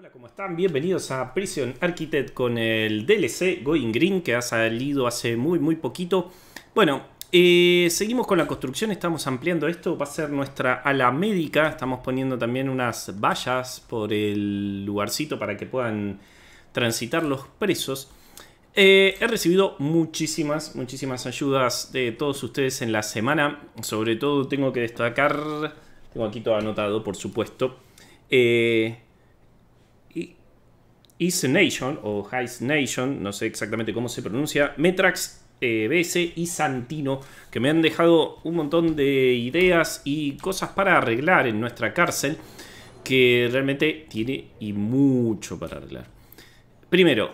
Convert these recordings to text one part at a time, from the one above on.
Hola, ¿cómo están? Bienvenidos a Prison Architect con el DLC Going Green que ha salido hace muy, muy poquito. Bueno, eh, seguimos con la construcción, estamos ampliando esto, va a ser nuestra ala médica, estamos poniendo también unas vallas por el lugarcito para que puedan transitar los presos. Eh, he recibido muchísimas, muchísimas ayudas de todos ustedes en la semana, sobre todo tengo que destacar, tengo aquí todo anotado por supuesto, eh, Is Nation o Heist Nation, no sé exactamente cómo se pronuncia, Metrax eh, BS y Santino, que me han dejado un montón de ideas y cosas para arreglar en nuestra cárcel, que realmente tiene y mucho para arreglar. Primero,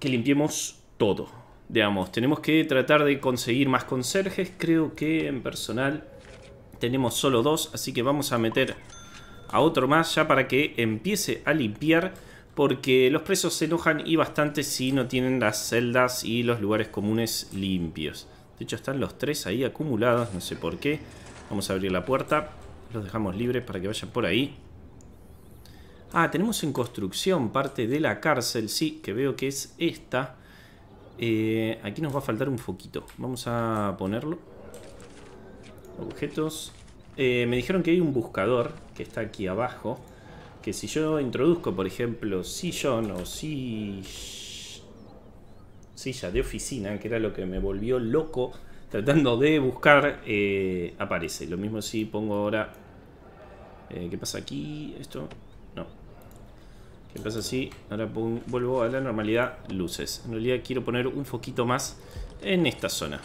que limpiemos todo. Digamos, tenemos que tratar de conseguir más conserjes. Creo que en personal tenemos solo dos, así que vamos a meter a otro más ya para que empiece a limpiar porque los presos se enojan y bastante si no tienen las celdas y los lugares comunes limpios. De hecho están los tres ahí acumulados, no sé por qué. Vamos a abrir la puerta, los dejamos libres para que vayan por ahí. Ah, tenemos en construcción parte de la cárcel, sí, que veo que es esta. Eh, aquí nos va a faltar un foquito, vamos a ponerlo. Objetos. Eh, me dijeron que hay un buscador que está aquí abajo que si yo introduzco, por ejemplo, sillón o si... silla de oficina, que era lo que me volvió loco tratando de buscar, eh, aparece. Lo mismo si pongo ahora... Eh, ¿Qué pasa aquí? ¿Esto? No. ¿Qué pasa si ahora vuelvo a la normalidad? Luces. En realidad quiero poner un foquito más en esta zona.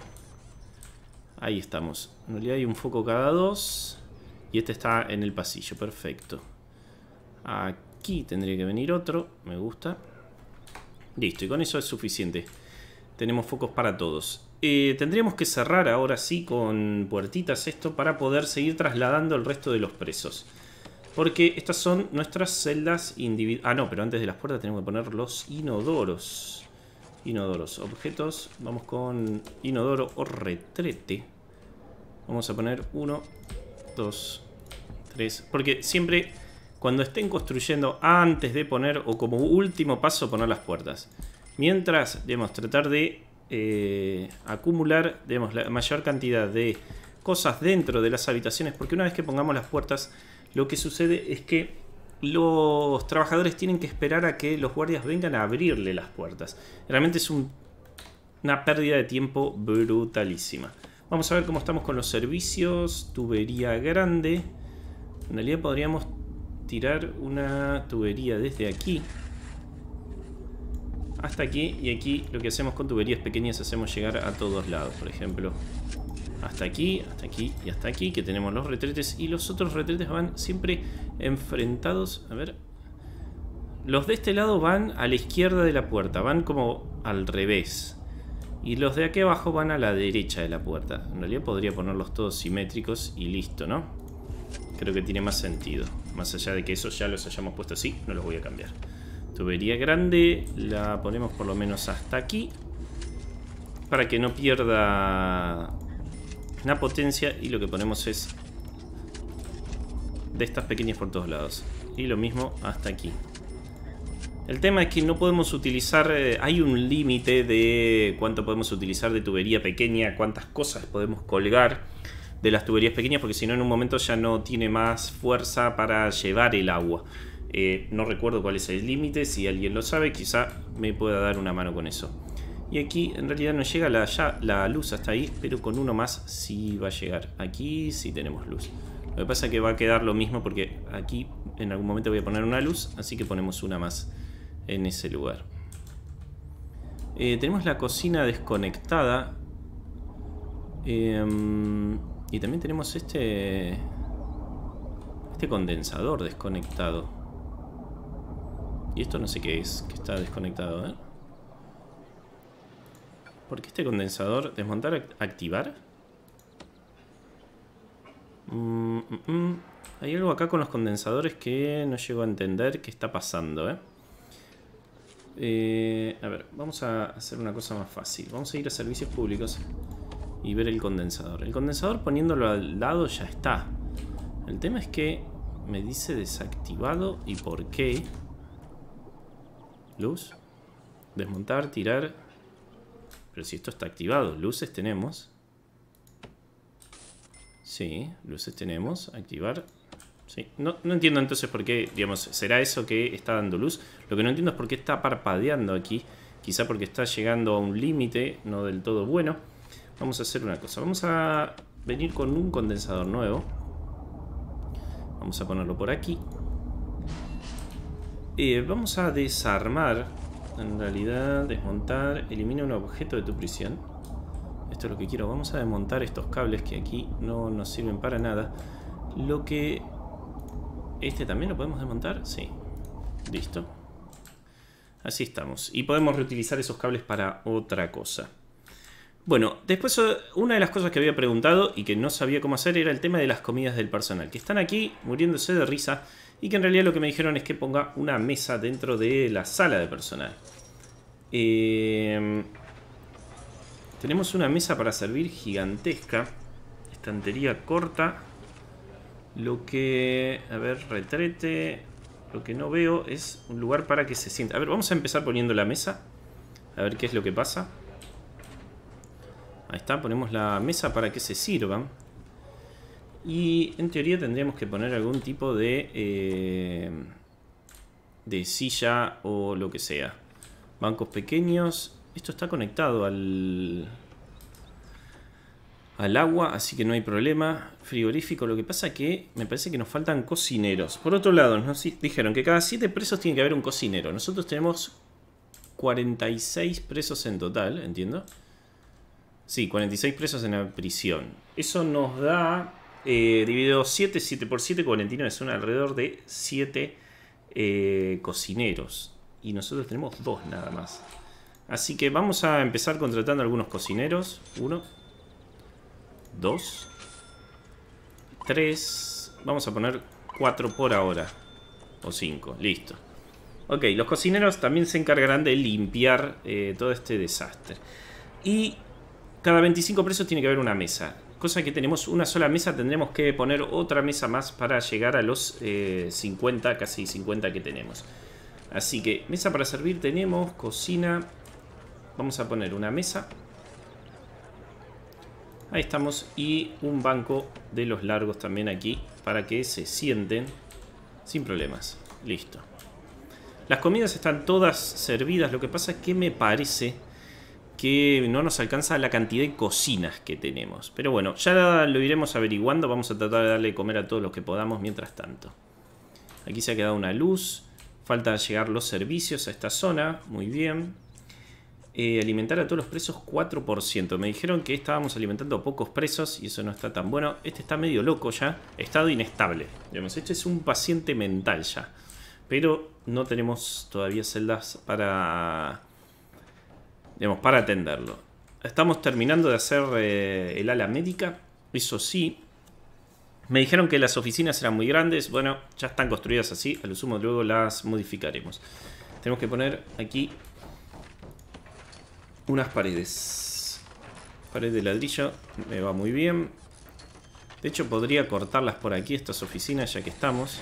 Ahí estamos. En realidad hay un foco cada dos. Y este está en el pasillo. Perfecto. Aquí tendría que venir otro. Me gusta. Listo, y con eso es suficiente. Tenemos focos para todos. Eh, tendríamos que cerrar ahora sí con puertitas esto para poder seguir trasladando el resto de los presos. Porque estas son nuestras celdas individuales. Ah, no, pero antes de las puertas tenemos que poner los inodoros. Inodoros, objetos. Vamos con inodoro o retrete. Vamos a poner uno, dos, tres. Porque siempre cuando estén construyendo antes de poner o como último paso poner las puertas. Mientras debemos tratar de eh, acumular debemos, la mayor cantidad de cosas dentro de las habitaciones porque una vez que pongamos las puertas lo que sucede es que los trabajadores tienen que esperar a que los guardias vengan a abrirle las puertas. Realmente es una pérdida de tiempo brutalísima. Vamos a ver cómo estamos con los servicios. Tubería grande. En realidad podríamos tirar una tubería desde aquí hasta aquí y aquí lo que hacemos con tuberías pequeñas hacemos llegar a todos lados, por ejemplo. Hasta aquí, hasta aquí y hasta aquí que tenemos los retretes y los otros retretes van siempre enfrentados, a ver. Los de este lado van a la izquierda de la puerta, van como al revés. Y los de aquí abajo van a la derecha de la puerta. En realidad podría ponerlos todos simétricos y listo, ¿no? Creo que tiene más sentido. Más allá de que esos ya los hayamos puesto así, no los voy a cambiar. Tubería grande, la ponemos por lo menos hasta aquí. Para que no pierda la potencia y lo que ponemos es de estas pequeñas por todos lados. Y lo mismo hasta aquí. El tema es que no podemos utilizar, eh, hay un límite de cuánto podemos utilizar de tubería pequeña, cuántas cosas podemos colgar de las tuberías pequeñas, porque si no en un momento ya no tiene más fuerza para llevar el agua. Eh, no recuerdo cuál es el límite, si alguien lo sabe, quizá me pueda dar una mano con eso. Y aquí en realidad no llega la, ya, la luz hasta ahí, pero con uno más sí va a llegar. Aquí sí tenemos luz. Lo que pasa es que va a quedar lo mismo porque aquí en algún momento voy a poner una luz, así que ponemos una más en ese lugar. Eh, tenemos la cocina desconectada. Eh, y también tenemos este... Este condensador desconectado. Y esto no sé qué es, que está desconectado, ¿eh? ¿Por qué este condensador? ¿Desmontar? ¿Activar? Mm, mm, mm. Hay algo acá con los condensadores que no llego a entender qué está pasando, ¿eh? eh, a ver, vamos a hacer una cosa más fácil. Vamos a ir a servicios públicos y ver el condensador. El condensador poniéndolo al lado ya está. El tema es que me dice desactivado y por qué. Luz. Desmontar, tirar. Pero si esto está activado, luces tenemos. Sí, luces tenemos. Activar. Sí. No, no entiendo entonces por qué, digamos, será eso que está dando luz. Lo que no entiendo es por qué está parpadeando aquí. Quizá porque está llegando a un límite no del todo bueno. Vamos a hacer una cosa. Vamos a venir con un condensador nuevo. Vamos a ponerlo por aquí. Eh, vamos a desarmar, en realidad, desmontar, elimina un objeto de tu prisión. Esto es lo que quiero. Vamos a desmontar estos cables que aquí no nos sirven para nada. Lo que... ¿Este también lo podemos desmontar? Sí. Listo. Así estamos. Y podemos reutilizar esos cables para otra cosa. Bueno, después eh, una de las cosas que había preguntado y que no sabía cómo hacer era el tema de las comidas del personal, que están aquí muriéndose de risa y que en realidad lo que me dijeron es que ponga una mesa dentro de la sala de personal. Em, tenemos una mesa para servir gigantesca, estantería corta, lo que, a ver, retrete, lo que no veo es un lugar para que se sienta. A ver, vamos a empezar poniendo la mesa, a ver qué es lo que pasa. Ahí está, ponemos la mesa para que se sirvan. Y en teoría tendríamos que poner algún tipo de, eh, de silla o lo que sea. Bancos pequeños. Esto está conectado al, al agua, así que no hay problema. Frigorífico, lo que pasa que me parece que nos faltan cocineros. Por otro lado, nos dijeron que cada 7 presos tiene que haber un cocinero. Nosotros tenemos 46 presos en total, entiendo. Sí, 46 presos en la prisión. Eso nos da, eh, dividido 7, 7 por 7, 49, son alrededor de 7 eh, cocineros. Y nosotros tenemos 2 nada más. Así que vamos a empezar contratando algunos cocineros. 1. 2. 3. Vamos a poner 4 por ahora. O 5. Listo. Ok, los cocineros también se encargarán de limpiar eh, todo este desastre. Y cada 25 presos tiene que haber una mesa. Cosa que tenemos una sola mesa, tendremos que poner otra mesa más para llegar a los 50, eh, casi 50 que tenemos. Así que mesa para servir tenemos, cocina. Vamos a poner una mesa. Ahí estamos. Y un banco de los largos también aquí para que se sienten sin problemas. Listo. Las comidas están todas servidas. Lo que pasa es que me parece que no nos alcanza la cantidad de cocinas que tenemos. Pero bueno, ya lo iremos averiguando. Vamos a tratar de darle de comer a todos los que podamos mientras tanto. Aquí se ha quedado una luz. Falta llegar los servicios a esta zona. Muy bien. Eh, alimentar a todos los presos 4%. Me dijeron que estábamos alimentando a pocos presos y eso no está tan bueno. Este está medio loco ya. Estado inestable. hemos este es un paciente mental ya. Pero no tenemos todavía celdas para Digamos, para atenderlo. Estamos terminando de hacer eh, el ala médica. Eso sí. Me dijeron que las oficinas eran muy grandes. Bueno, ya están construidas así. A lo sumo luego las modificaremos. Tenemos que poner aquí unas paredes. Pared de ladrillo. Me va muy bien. De hecho, podría cortarlas por aquí, estas oficinas, ya que estamos.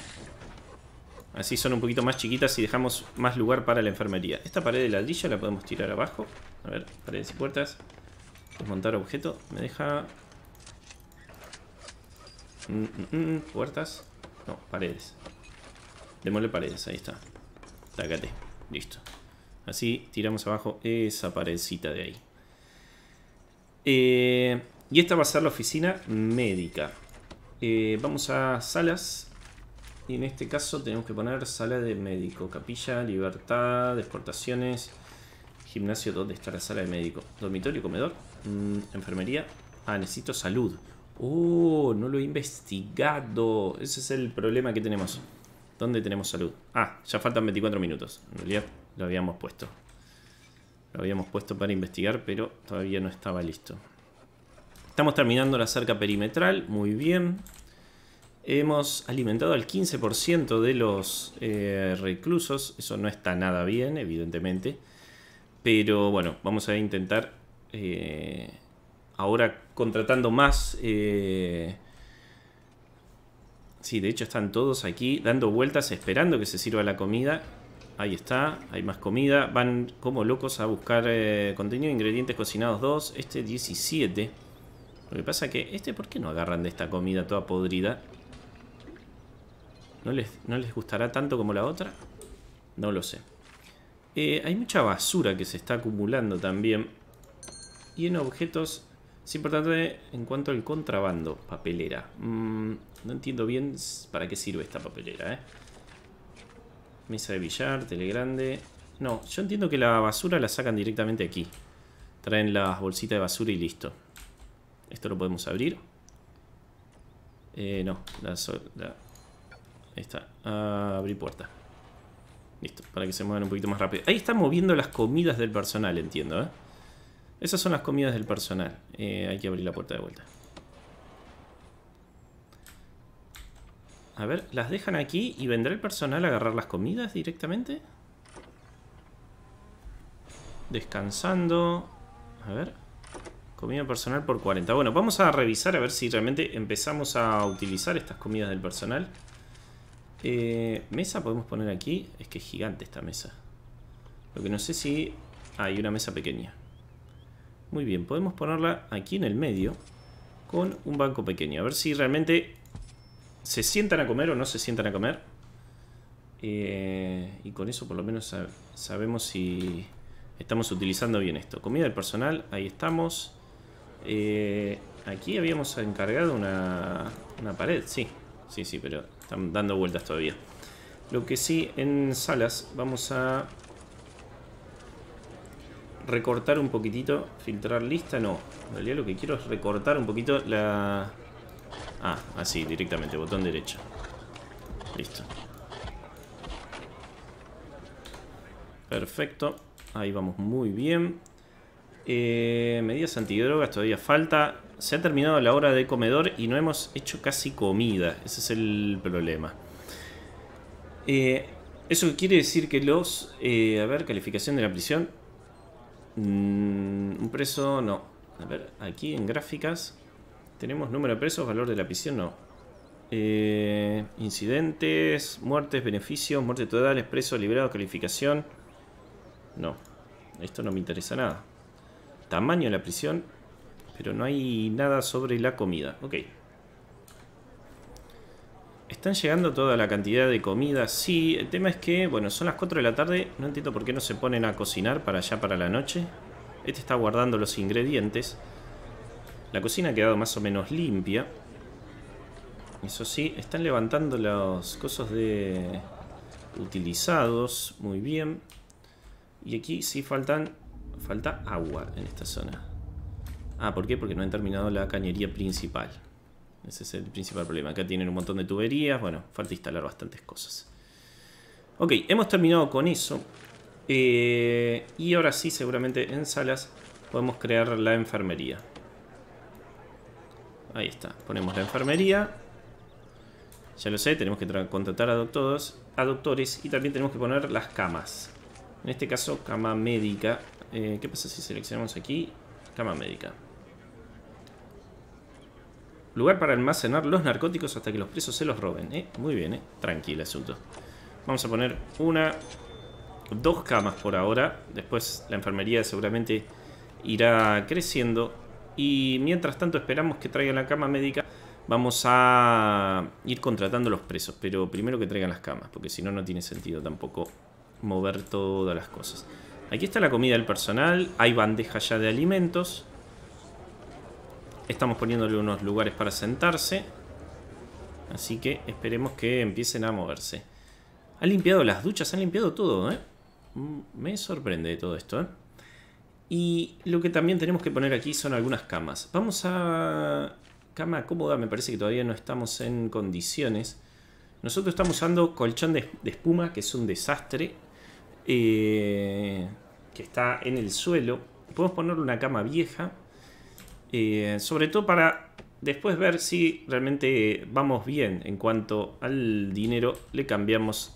Así son un poquito más chiquitas y dejamos más lugar para la enfermería. Esta pared de ladrillo la podemos tirar abajo. A ver, paredes y puertas. Desmontar objeto. Me deja... Mm, mm, mm, puertas. No, paredes. Demole paredes, ahí está. Tácate. Listo. Así tiramos abajo esa paredcita de ahí. Eh, y esta va a ser la oficina médica. Eh, vamos a salas. Y en este caso tenemos que poner sala de médico, capilla, libertad, exportaciones, Gimnasio, ¿dónde está la sala de médico? Dormitorio, comedor, mm, enfermería. Ah, necesito salud. Oh, no lo he investigado. Ese es el problema que tenemos. ¿Dónde tenemos salud? Ah, ya faltan 24 minutos. En realidad lo habíamos puesto. Lo habíamos puesto para investigar, pero todavía no estaba listo. Estamos terminando la cerca perimetral. Muy bien. Hemos alimentado al 15% de los eh, reclusos. Eso no está nada bien, evidentemente. Pero bueno, vamos a intentar eh, ahora contratando más. Eh, sí, de hecho están todos aquí dando vueltas esperando que se sirva la comida. Ahí está, hay más comida. Van como locos a buscar Contenido eh, contenido, ingredientes cocinados 2, este 17. Lo que pasa que, este, ¿por qué no agarran de esta comida toda podrida? ¿No no les gustará tanto como la otra? No lo sé. Eh, hay mucha basura que se está acumulando también. Y en objetos es importante en cuanto al contrabando, papelera. Mm, no entiendo bien para qué sirve esta papelera, eh. Mesa de billar, telegrande. No, yo entiendo que la basura la sacan directamente aquí. Traen las bolsitas de basura y listo. Esto lo podemos abrir. Eh, no, la, Ahí está. Ah, abrir puerta. Listo, para que se muevan un poquito más rápido. Ahí está moviendo las comidas del personal, entiendo, ¿eh? Esas son las comidas del personal. Eh, hay que abrir la puerta de vuelta. A ver, ¿las dejan aquí y vendrá el personal a agarrar las comidas directamente? Descansando. A ver. Comida personal por 40. Bueno, vamos a revisar a ver si realmente empezamos a utilizar estas comidas del personal. Eh, mesa podemos poner aquí. Es que es gigante esta mesa. Lo que no sé si... hay una mesa pequeña. Muy bien, podemos ponerla aquí en el medio. Con un banco pequeño. A ver si realmente se sientan a comer o no se sientan a comer. Eh, y con eso por lo menos sabemos si estamos utilizando bien esto. Comida del personal, ahí estamos. Eh, aquí habíamos encargado una pared, sí. Sí, sí, pero están dando vueltas todavía. Lo que sí, en salas vamos a recortar un poquitito. Filtrar lista, no. En realidad lo que quiero es recortar un poquito la... Ah, así, directamente, botón derecho. Listo. Perfecto. Ahí vamos muy bien. Eh, medidas antidrogas todavía falta. Se ha terminado la hora de comedor y no hemos hecho casi comida. Ese es el problema. Eh, eso quiere decir que los... Eh, a ver, calificación de la prisión. Mm, un preso, no. A ver, aquí en gráficas. Tenemos número de presos, valor de la prisión, no. incidentes, muertes, beneficios, muerte totales, presos, liberado, calificación. No, esto no me interesa nada tamaño de la prisión, pero no hay nada sobre la comida. Ok. ¿Están llegando toda la cantidad de comida? Sí, el tema es que, bueno, son las 4 de la tarde. No entiendo por qué no se ponen a cocinar para allá para la noche. Este está guardando los ingredientes. La cocina ha quedado más o menos limpia. Eso sí, están levantando los cosos de utilizados. Muy bien. Y aquí sí faltan Falta agua en esta zona. Ah, ¿por qué? Porque no han terminado la cañería principal. Ese es el principal problema. Acá tienen un montón de tuberías. Bueno, falta instalar bastantes cosas. Ok, hemos terminado con eso. Eh, y ahora sí, seguramente en salas podemos crear la enfermería. Ahí está. Ponemos la enfermería. Ya lo sé, tenemos que contratar a, a doctores y también tenemos que poner las camas. En este caso, cama médica eh, ¿Qué pasa si seleccionamos aquí? Cama médica. Lugar para almacenar los narcóticos hasta que los presos se los roben. ¿eh? muy bien, eh. Tranquilo asunto. Vamos a poner una... Dos camas por ahora. Después la enfermería seguramente irá creciendo. Y mientras tanto esperamos que traigan la cama médica. Vamos a ir contratando a los presos. Pero primero que traigan las camas. Porque si no, no tiene sentido tampoco mover todas las cosas. Aquí está la comida del personal. Hay bandeja ya de alimentos. Estamos poniéndole unos lugares para sentarse. Así que esperemos que empiecen a moverse. Han limpiado las duchas, han limpiado todo, ¿eh? Mm, me sorprende todo esto, ¿eh? Y lo que también tenemos que poner aquí son algunas camas. Vamos a... Cama cómoda, me parece que todavía no estamos en condiciones. Nosotros estamos usando colchón de espuma, que es un desastre. Eh, que está en el suelo. Podemos ponerle una cama vieja, eh, sobre todo para después ver si realmente vamos bien en cuanto al dinero. Le cambiamos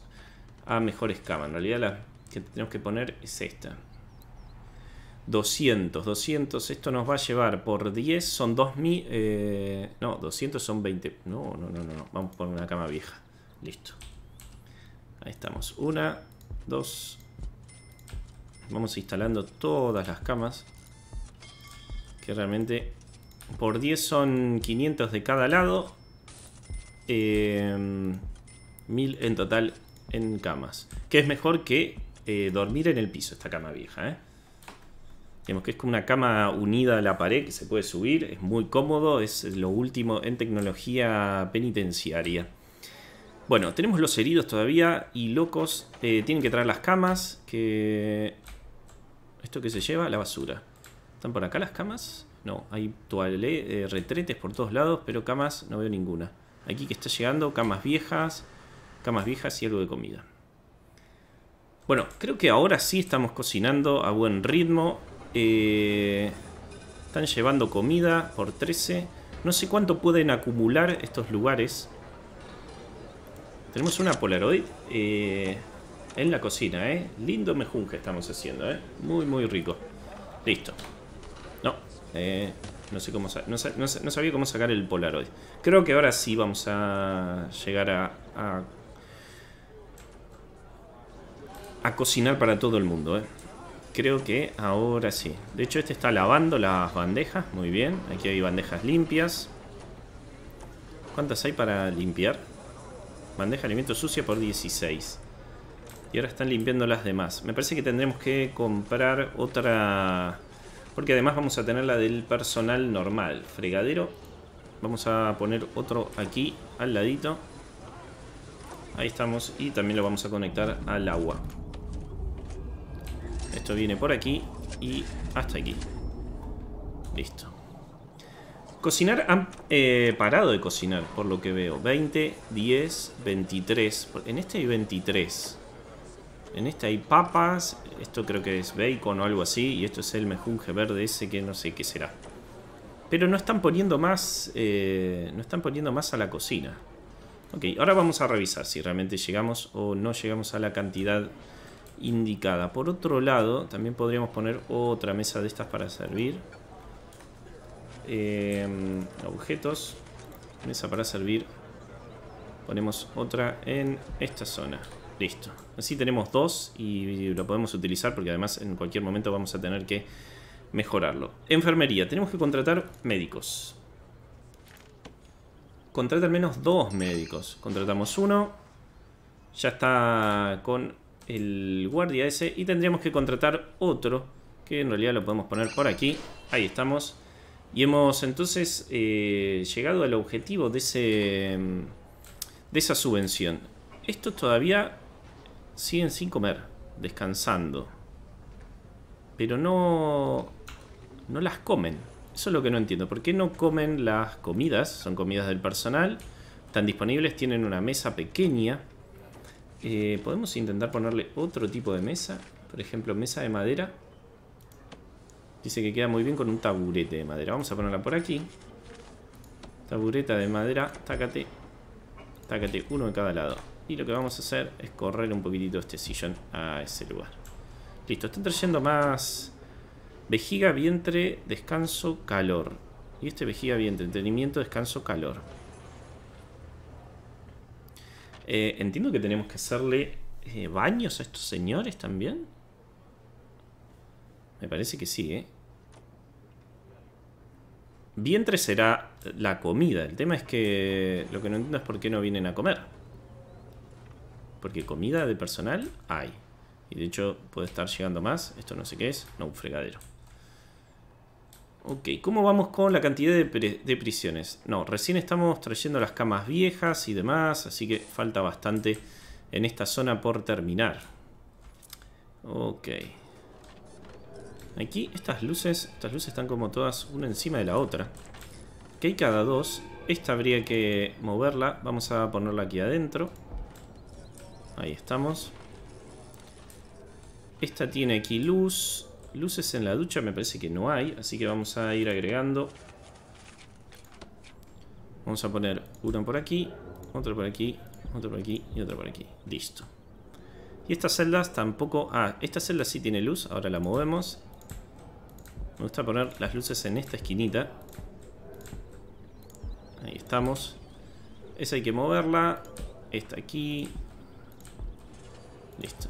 a mejores camas. En realidad la que tenemos que poner es esta. 200, 200, esto nos va a llevar por 10, son 2000, eh, no, 200 son 20, no, no, no, no, vamos a poner una cama vieja, listo. Ahí estamos, una, dos, Vamos instalando todas las camas. Que realmente por 10 son 500 de cada lado. Eh, en total en camas. Que es mejor que eh, dormir en el piso esta cama vieja. ¿eh? que es como una cama unida a la pared que se puede subir. Es muy cómodo. Es lo último en tecnología penitenciaria. Bueno, tenemos los heridos todavía y locos. Eh, tienen que traer las camas que esto que se lleva? La basura. ¿Están por acá las camas? No, hay eh, retretes por todos lados, pero camas no veo ninguna. Aquí que está llegando, camas viejas, camas viejas y algo de comida. Bueno, creo que ahora sí estamos cocinando a buen ritmo. Eh, están llevando comida por 13. No sé cuánto pueden acumular estos lugares. Tenemos una Polaroid. Eh, en la cocina, ¿eh? Lindo mejunje estamos haciendo, ¿eh? Muy, muy rico. Listo. No, eh, no sé cómo... No, no, sabía cómo sacar el Polaroid. Creo que ahora sí vamos a llegar a, a... cocinar para todo el mundo, ¿eh? Creo que ahora sí. De hecho, este está lavando las bandejas. Muy bien. Aquí hay bandejas limpias. ¿Cuántas hay para limpiar? Bandeja de alimento sucia por 16. Y ahora están limpiando las demás. Me parece que tendremos que comprar otra... Porque además vamos a tener la del personal normal. Fregadero. Vamos a poner otro aquí, al ladito. Ahí estamos. Y también lo vamos a conectar al agua. Esto viene por aquí y hasta aquí. Listo. Cocinar, han eh, parado de cocinar, por lo que veo. 20, 10, 23. En este hay 23. En este hay papas, esto creo que es bacon o algo así, y esto es el mejunje verde ese que no sé qué será. Pero no están poniendo más, eh, no están poniendo más a la cocina. Ok, ahora vamos a revisar si realmente llegamos o no llegamos a la cantidad indicada. Por otro lado, también podríamos poner otra mesa de estas para servir. Em, objetos, mesa para servir. Ponemos otra en esta zona. Listo. Así tenemos dos y lo podemos utilizar porque además en cualquier momento vamos a tener que mejorarlo. Enfermería. Tenemos que contratar médicos. Contrata al menos dos médicos. Contratamos uno. Ya está con el guardia ese. Y tendríamos que contratar otro. Que en realidad lo podemos poner por aquí. Ahí estamos. Y hemos entonces eh, llegado al objetivo de, ese, de esa subvención. Esto todavía siguen sin comer, descansando. Pero no, no las comen. Eso es lo que no entiendo. ¿Por qué no comen las comidas? Son comidas del personal. Están disponibles, tienen una mesa pequeña. Eh, podemos intentar ponerle otro tipo de mesa. Por ejemplo, mesa de madera. Dice que queda muy bien con un taburete de madera. Vamos a ponerla por aquí. Tabureta de madera. Tácate. Tácate uno de cada lado. Y lo que vamos a hacer es correr un poquitito este sillón a ese lugar. Listo, están trayendo más vejiga, vientre, descanso, calor. Y este vejiga, vientre, entretenimiento, descanso, calor. Eh, entiendo que tenemos que hacerle eh, baños a estos señores también. Me parece que sí, ¿eh? Vientre será la comida. El tema es que lo que no entiendo es por qué no vienen a comer. Porque comida de personal hay. Y de hecho puede estar llegando más. Esto no sé qué es. No, un fregadero. Ok, ¿cómo vamos con la cantidad de, prisiones? No, recién estamos trayendo las camas viejas y demás, así que falta bastante en esta zona por terminar. Ok. Aquí estas luces, estas luces están como todas una encima de la otra. Que hay cada dos. Esta habría que moverla, vamos a ponerla aquí adentro. Ahí estamos. Esta tiene aquí luz. Luces en la ducha me parece que no hay, así que vamos a ir agregando. Vamos a poner una por aquí, otra por aquí, otro por aquí y otra por aquí. Listo. Y estas celdas tampoco... Ah, esta celda sí tiene luz, ahora la movemos. Me gusta poner las luces en esta esquinita. Ahí estamos. Esa hay que moverla. Esta aquí, esto.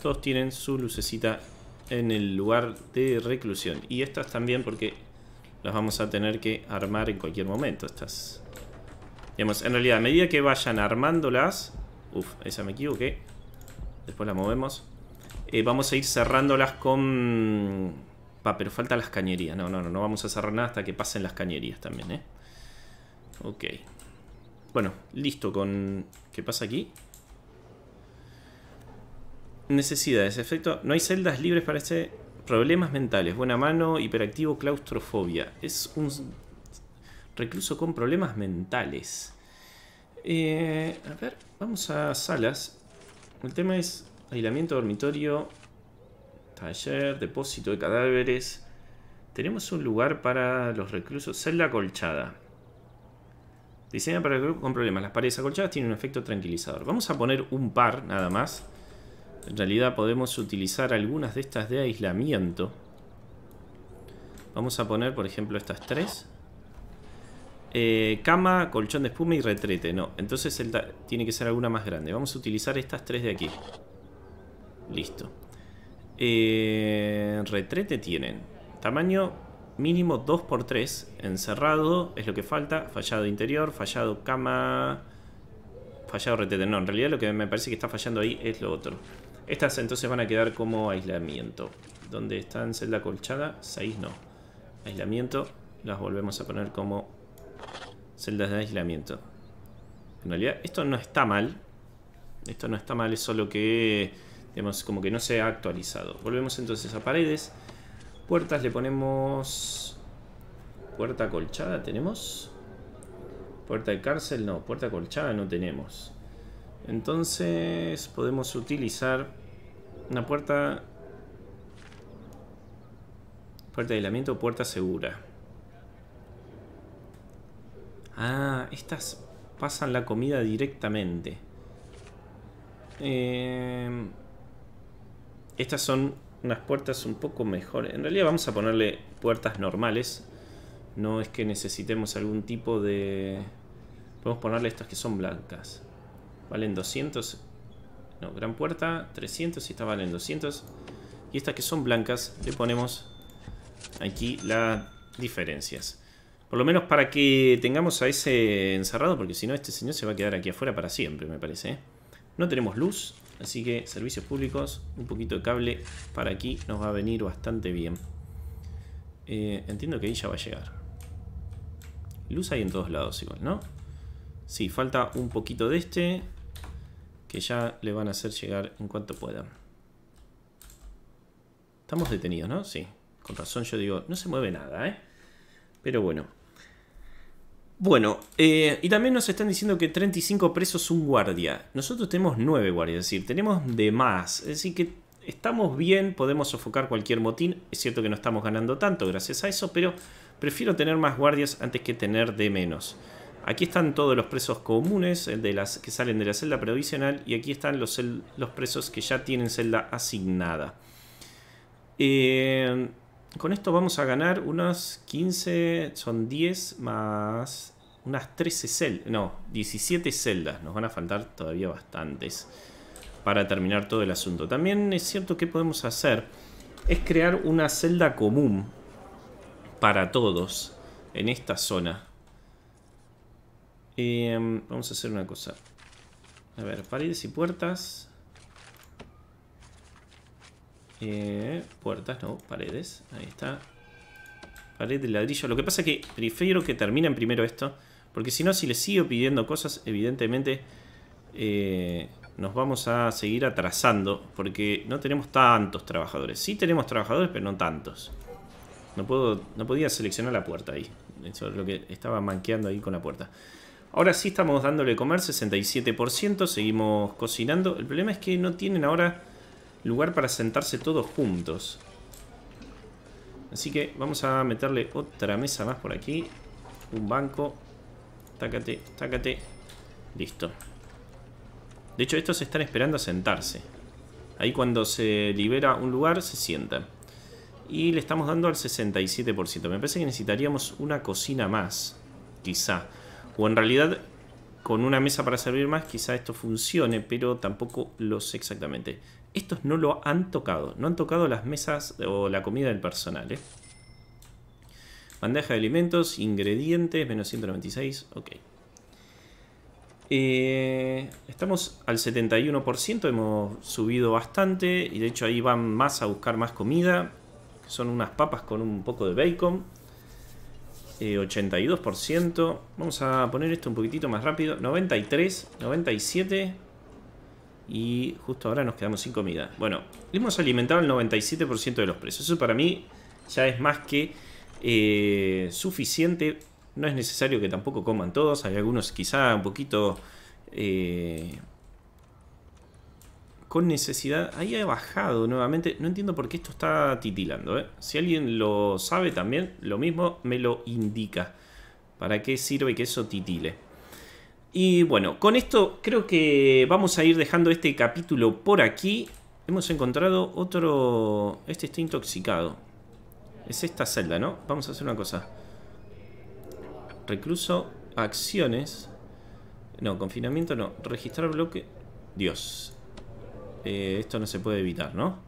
Todos tienen su lucecita en el lugar de reclusión. Y estas también porque las vamos a tener que armar en cualquier momento. Estas. Digamos, en realidad, a medida que vayan armándolas... Uf, esa me equivoqué. Después la movemos. Eh, vamos a ir cerrándolas con... Pa, pero faltan las cañerías. No, no, no, no vamos a cerrar nada hasta que pasen las cañerías también, ¿eh? Ok. Bueno, listo con... ¿Qué pasa aquí? Necesidades. Efecto, no hay celdas libres para este... Problemas mentales. Buena mano, hiperactivo, claustrofobia. Es un recluso con problemas mentales. Eh, a ver, vamos a salas. El tema es aislamiento, dormitorio, taller, depósito de cadáveres. Tenemos un lugar para los reclusos. Celda acolchada. Diseña para el grupo con problemas. Las paredes acolchadas tienen un efecto tranquilizador. Vamos a poner un par nada más. En realidad podemos utilizar algunas de estas de aislamiento. Vamos a poner, por ejemplo, estas tres. Eh, cama, colchón de espuma y retrete. No, entonces tiene que ser alguna más grande. Vamos a utilizar estas tres de aquí. Listo. Eh, retrete tienen. Tamaño mínimo 2x3. Encerrado es lo que falta. Fallado interior, fallado cama... Fallado retrete. No, en realidad lo que me parece que está fallando ahí es lo otro. Estas entonces van a quedar como aislamiento. Donde están celda colchada, 6 no. Aislamiento, las volvemos a poner como celdas de aislamiento. En realidad esto no está mal. Esto no está mal, es solo que, digamos, como que no se ha actualizado. Volvemos entonces a paredes. Puertas le ponemos... Puerta colchada tenemos. Puerta de cárcel no, puerta colchada no tenemos. Entonces podemos utilizar una puerta... Puerta de aislamiento, puerta segura. Ah, estas pasan la comida directamente. Em, estas son unas puertas un poco mejores. En realidad vamos a ponerle puertas normales. No es que necesitemos algún tipo de... Podemos ponerle estas que son blancas. Valen 200 no, gran puerta, 300 y está valen 200. Y estas que son blancas, le ponemos aquí las diferencias. Por lo menos para que tengamos a ese encerrado, porque si no este señor se va a quedar aquí afuera para siempre, me parece. ¿eh? No tenemos luz, así que servicios públicos, un poquito de cable para aquí nos va a venir bastante bien. Eh, entiendo que ahí ya va a llegar. Luz hay en todos lados igual, ¿no? Sí, falta un poquito de este que ya le van a hacer llegar en cuanto puedan. Estamos detenidos, ¿no? Sí. Con razón yo digo, no se mueve nada, ¿eh? Pero bueno. Bueno, eh, y también nos están diciendo que 35 presos un guardia. Nosotros tenemos 9 guardias, es decir, tenemos de más. Es decir, que estamos bien, podemos sofocar cualquier motín. Es cierto que no estamos ganando tanto gracias a eso, pero prefiero tener más guardias antes que tener de menos. Aquí están todos los presos comunes, de las que salen de la celda provisional, y aquí están los, los presos que ya tienen celda asignada. Eh, con esto vamos a ganar unas 15, son 10 más unas 13 celdas, no, 17 celdas, nos van a faltar todavía bastantes para terminar todo el asunto. También es cierto que podemos hacer es crear una celda común para todos en esta zona. Em, vamos a hacer una cosa. A ver, paredes y puertas. Eh, puertas, no, paredes. Ahí está. Pared de ladrillo. Lo que pasa es que prefiero que terminen primero esto. Porque si no, si les sigo pidiendo cosas, evidentemente eh, nos vamos a seguir atrasando. Porque no tenemos tantos trabajadores. Sí tenemos trabajadores, pero no tantos. No, puedo, no podía seleccionar la puerta ahí. Eso es lo que estaba manqueando ahí con la puerta. Ahora sí estamos dándole comer, 67%, seguimos cocinando. El problema es que no tienen ahora lugar para sentarse todos juntos. Así que vamos a meterle otra mesa más por aquí. Un banco. Tácate, tácate. Listo. De hecho, estos están esperando a sentarse. Ahí cuando se libera un lugar, se sientan. Y le estamos dando al 67%. Me parece que necesitaríamos una cocina más. Quizá. O en realidad, con una mesa para servir más, quizá esto funcione, pero tampoco lo sé exactamente. Estos no lo han tocado. No han tocado las mesas o la comida del personal, ¿eh? Bandeja de alimentos, ingredientes, menos 196, ok. Eh, estamos al 71%, hemos subido bastante y de hecho ahí van más a buscar más comida. Son unas papas con un poco de bacon. 82%. Eh, Vamos a poner esto un poquitito más rápido. 93, 97. Y justo ahora nos quedamos sin comida. Bueno, hemos alimentado el 97% de los precios Eso para mí ya es más que eh, suficiente. No es necesario que tampoco coman todos. Hay algunos quizá un poquito... Eh, con necesidad. Ahí ha bajado nuevamente. No entiendo por qué esto está titilando. ¿eh? Si alguien lo sabe también, lo mismo me lo indica. ¿Para qué sirve que eso titile? Y bueno, con esto creo que vamos a ir dejando este capítulo por aquí. Hemos encontrado otro... Este está intoxicado. Es esta celda, ¿no? Vamos a hacer una cosa. Recluso, acciones. No, confinamiento no. Registrar bloque. Dios. Eh, esto no se puede evitar, ¿no?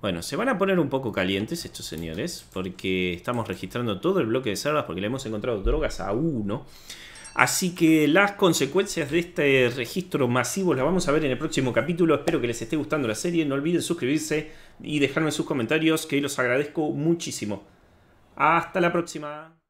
Bueno, se van a poner un poco calientes estos señores, porque estamos registrando todo el bloque de cerdas, porque le hemos encontrado drogas a uno. Así que las consecuencias de este registro masivo las vamos a ver en el próximo capítulo. Espero que les esté gustando la serie. No olviden suscribirse y dejarme sus comentarios, que los agradezco muchísimo. Hasta la próxima.